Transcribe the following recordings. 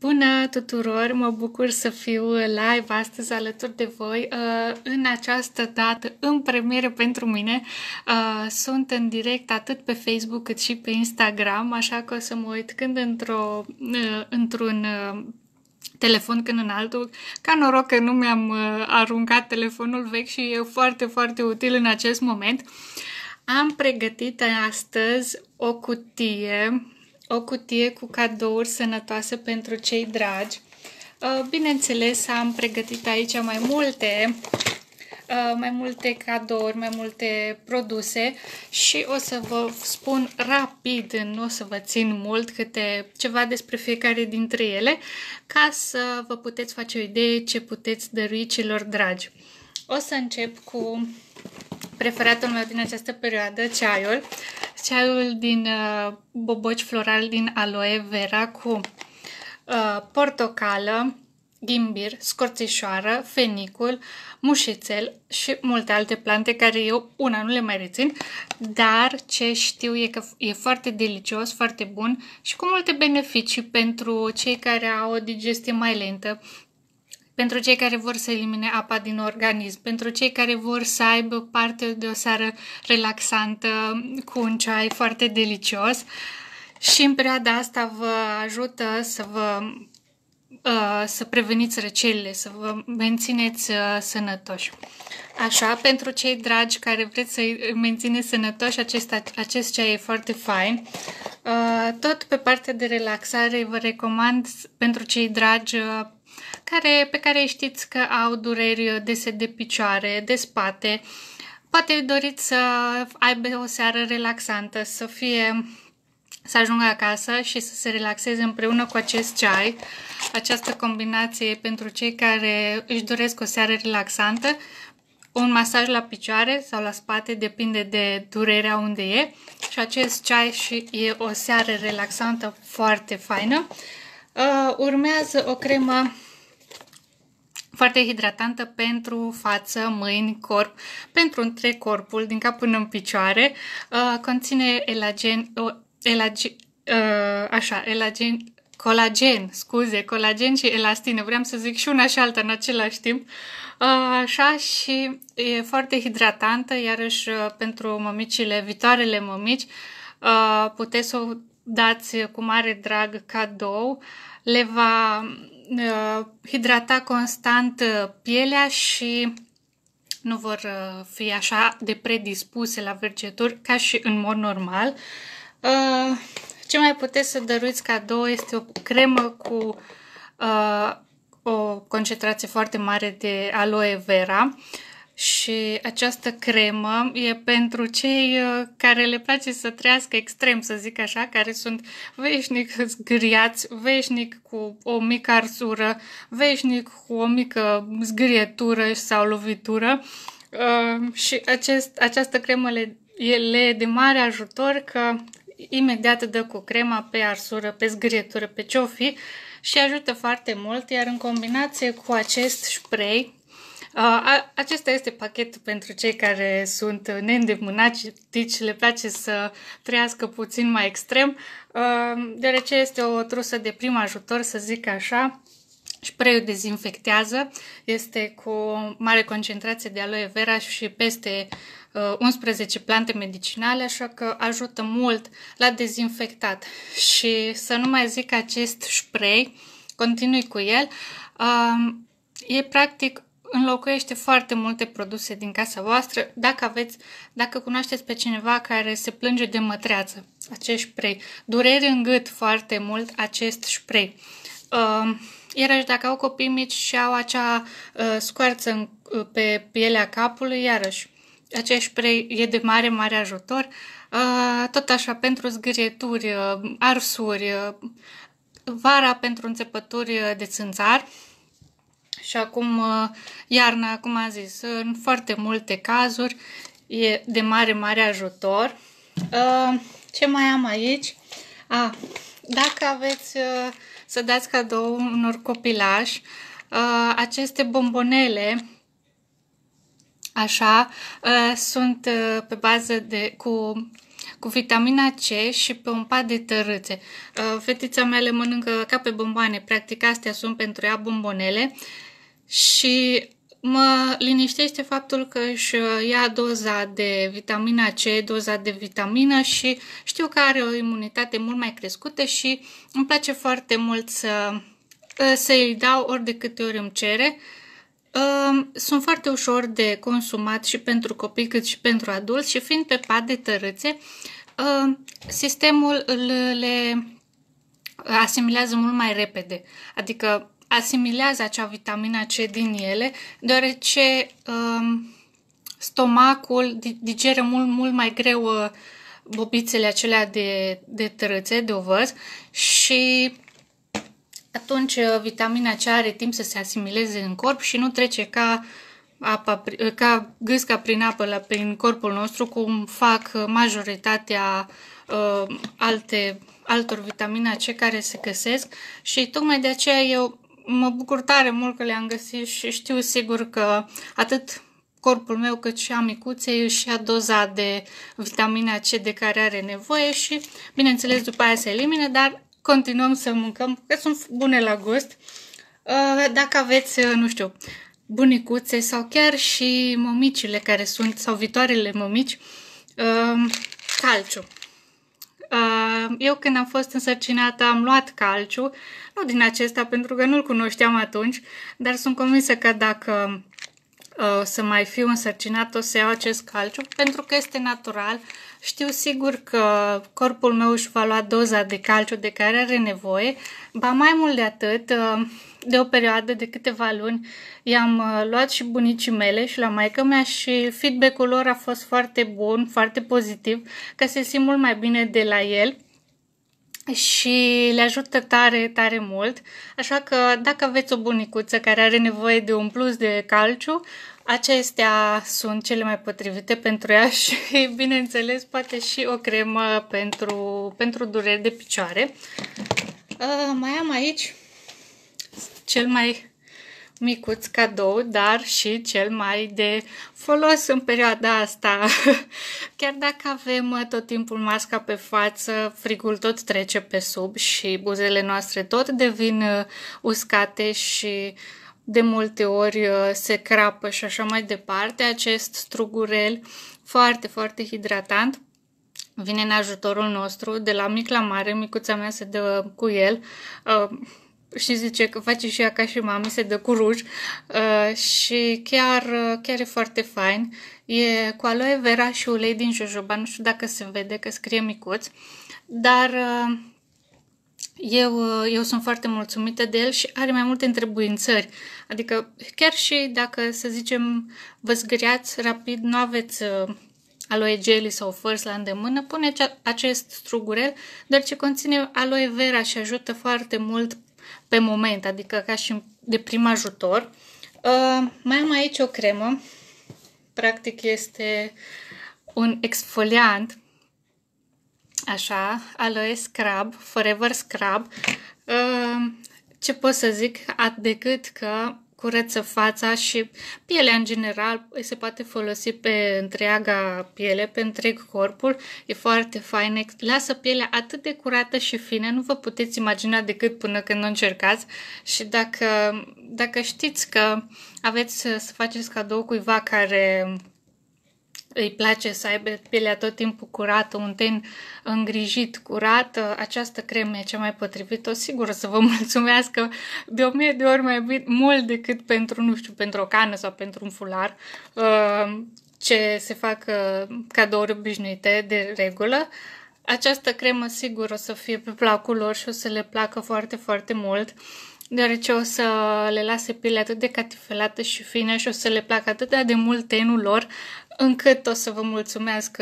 Bună tuturor! Mă bucur să fiu live astăzi alături de voi. Uh, în această dată, în premieră pentru mine, uh, sunt în direct atât pe Facebook cât și pe Instagram, așa că o să mă uit când într-o, uh, într-un telefon când în altul. Ca noroc că nu mi-am aruncat telefonul vechi și e foarte, foarte util în acest moment. Am pregătit astăzi o cutie o cutie cu cadouri sănătoase pentru cei dragi. Uh, bineînțeles, am pregătit aici mai multe uh, mai multe cadouri, mai multe produse și o să vă spun rapid, nu o să vă țin mult, câte ceva despre fiecare dintre ele, ca să vă puteți face o idee ce puteți dărui celor dragi. O să încep cu preferatul meu din această perioadă, ceaiul. Ceaiul din uh, boboci floral din aloe vera cu uh, portocală, ghimbir, scorțișoară, fenicul, mușețel și multe alte plante care eu una nu le mai rețin, dar ce știu e că e foarte delicios, foarte bun și cu multe beneficii pentru cei care au o digestie mai lentă, pentru cei care vor să elimine apa din organism, pentru cei care vor să aibă parte de o seară relaxantă cu un ceai foarte delicios. Și în perioada asta vă ajută să vă ă, să preveniți răcelile, să vă mențineți ă, sănătoși. Așa, pentru cei dragi care vreți să-i mențineți sănătoși, acest, acest ceai e foarte fain. Ă, tot pe partea de relaxare vă recomand pentru cei dragi care, pe care știți că au dureri dese de picioare, de spate. Poate doriți să aibă o seară relaxantă, să fie să ajungă acasă și să se relaxeze împreună cu acest ceai. Această combinație pentru cei care își doresc o seară relaxantă, un masaj la picioare sau la spate, depinde de durerea unde e. Și acest ceai și e o seară relaxantă foarte faină. Uh, urmează o cremă foarte hidratantă pentru față, mâini, corp, pentru întreg corpul, din cap până în picioare. Uh, conține elagen, uh, elagen, uh, așa, elagen, colagen, scuze, colagen și elastină. Vreau să zic și una și alta în același timp. Uh, așa și e foarte hidratantă, iarăși uh, pentru mămicile, viitoarele mămici, uh, puteți să o dați cu mare drag cadou, le va uh, hidrata constant uh, pielea și nu vor uh, fi așa de predispuse la vergeturi ca și în mod normal. Uh, ce mai puteți să dăruiți cadou este o cremă cu uh, o concentrație foarte mare de aloe vera. Uh, și această cremă e pentru cei uh, care le place să trăiască extrem, să zic așa, care sunt veșnic zgriați, veșnic cu o mică arsură, veșnic cu o mică zgrietură sau lovitură. Uh, și acest, această cremă le, le e de mare ajutor că imediat dă cu crema pe arsură, pe zgrietură, pe ciofi și ajută foarte mult, iar în combinație cu acest spray acesta este pachetul pentru cei care sunt neîndemânați, și deci le place să trăiască puțin mai extrem, deoarece este o trusă de prim ajutor, să zic așa, Spray-ul dezinfectează, este cu o mare concentrație de aloe vera și peste 11 plante medicinale, așa că ajută mult la dezinfectat. Și să nu mai zic acest spray, continui cu el, e practic înlocuiește foarte multe produse din casa voastră dacă aveți, dacă cunoașteți pe cineva care se plânge de mătreață, acest spray. Dureri în gât foarte mult acest spray. Uh, iarăși dacă au copii mici și au acea uh, scoarță în, uh, pe pielea capului, iarăși acest spray e de mare, mare ajutor. Uh, tot așa, pentru zgârieturi, uh, arsuri, uh, vara pentru înțepături uh, de țânțar, uh, și acum, uh, iarna, cum am zis, în foarte multe cazuri e de mare, mare ajutor. Uh, ce mai am aici? A, ah, dacă aveți uh, să dați cadou unor copilași, aceste bombonele așa, sunt pe bază de, cu, cu vitamina C și pe un pat de tărâțe. Fetița mea le mănâncă ca pe bomboane, practic astea sunt pentru ea bombonele și mă liniștește faptul că își uh, ia doza de vitamina C, doza de vitamină și știu că are o imunitate mult mai crescută și îmi place foarte mult să, uh, să îi dau ori de câte ori îmi cere. Uh, sunt foarte ușor de consumat și pentru copii cât și pentru adulți și fiind pe pat de tărâțe, sistemul le asimilează mult mai repede. Adică asimilează acea vitamina C din ele, deoarece um, stomacul digere mult, mult mai greu uh, bobițele acelea de, de trâțe, de ovăz și atunci uh, vitamina C are timp să se asimileze în corp și nu trece ca, apa, uh, ca gâsca prin apă la, prin corpul nostru, cum fac uh, majoritatea uh, alte, altor vitamina C care se găsesc și tocmai de aceea eu mă bucur tare mult că le-am găsit și știu sigur că atât corpul meu cât și a micuței își ia doza de vitamina C de care are nevoie și, bineînțeles, după aia se elimine, dar continuăm să mâncăm, că sunt bune la gust. Uh, dacă aveți, uh, nu știu, bunicuțe sau chiar și momicile care sunt, sau viitoarele momici uh, calciu. Uh, eu când am fost însărcinată am luat calciu, nu din acesta pentru că nu-l cunoșteam atunci, dar sunt convinsă că dacă o uh, să mai fiu însărcinată o să iau acest calciu pentru că este natural, știu sigur că corpul meu își va lua doza de calciu de care are nevoie, ba mai mult de atât, de o perioadă de câteva luni i-am uh, luat și bunicii mele și la maica mea și feedback-ul lor a fost foarte bun, foarte pozitiv, că se simt mult mai bine de la el și le ajută tare, tare mult. Așa că dacă aveți o bunicuță care are nevoie de un plus de calciu, acestea sunt cele mai potrivite pentru ea și, bineînțeles, poate și o cremă pentru, pentru dureri de picioare. Uh, mai am aici cel mai micuț cadou, dar și cel mai de folos în perioada asta. Chiar dacă avem uh, tot timpul masca pe față, frigul tot trece pe sub și buzele noastre tot devin uh, uscate și de multe ori uh, se crapă și așa mai departe. Acest strugurel foarte, foarte hidratant vine în ajutorul nostru, de la mic la mare, micuța mea se dă cu el și zice că face și ea ca și mami, se dă cu ruj uh, și chiar, uh, chiar e foarte fain. E cu aloe vera și ulei din jojoba, nu știu dacă se vede că scrie micuț, dar uh, eu, uh, eu sunt foarte mulțumită de el și are mai multe întrebuințări. Adică chiar și dacă, să zicem, vă zgâriați rapid, nu aveți uh, aloe gel sau fărs la îndemână, pune acest strugurel, dar ce conține aloe vera și ajută foarte mult pe moment, adică ca și de prim ajutor. Uh, mai am aici o cremă, practic este un exfoliant, așa, aloe scrub, forever scrub. Uh, ce pot să zic, decât că curăță fața și pielea în general se poate folosi pe întreaga piele, pe întreg corpul. E foarte fain, lasă pielea atât de curată și fină, nu vă puteți imagina decât până când nu încercați și dacă, dacă știți că aveți să faceți cadou cuiva care îi place să aibă pielea tot timpul curată, un ten îngrijit, curat, această cremă e cea mai potrivită. O sigur să vă mulțumească de o mie de ori mai bine, mult decât pentru, nu știu, pentru o cană sau pentru un fular, uh, ce se fac uh, cadouri obișnuite de regulă. Această cremă sigur o să fie pe placul lor și o să le placă foarte, foarte mult deoarece o să le lase pielea atât de catifelată și fină și o să le placă atât de mult tenul lor încât o să vă mulțumesc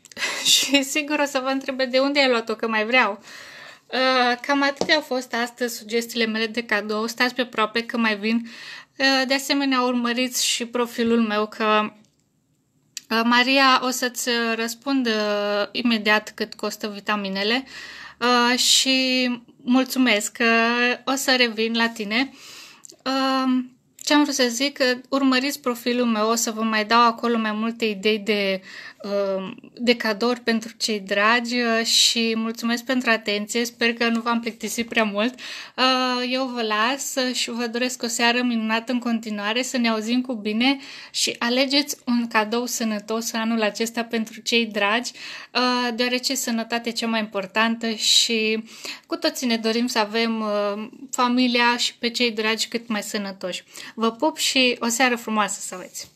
și sigur o să vă întrebe de unde ai luat-o, că mai vreau. Uh, cam atât au fost astăzi sugestiile mele de cadou. Stați pe aproape că mai vin. Uh, de asemenea, urmăriți și profilul meu că uh, Maria o să-ți răspund imediat cât costă vitaminele și mulțumesc că o să revin la tine. Ce am vrut să zic, că urmăriți profilul meu, o să vă mai dau acolo mai multe idei de, uh, de cadouri pentru cei dragi uh, și mulțumesc pentru atenție, sper că nu v-am plictisit prea mult. Uh, eu vă las și vă doresc o seară minunată în continuare, să ne auzim cu bine și alegeți un cadou sănătos anul acesta pentru cei dragi, deoarece sănătatea e cea mai importantă și cu toții ne dorim să avem familia și pe cei dragi cât mai sănătoși. Vă pup și o seară frumoasă să aveți!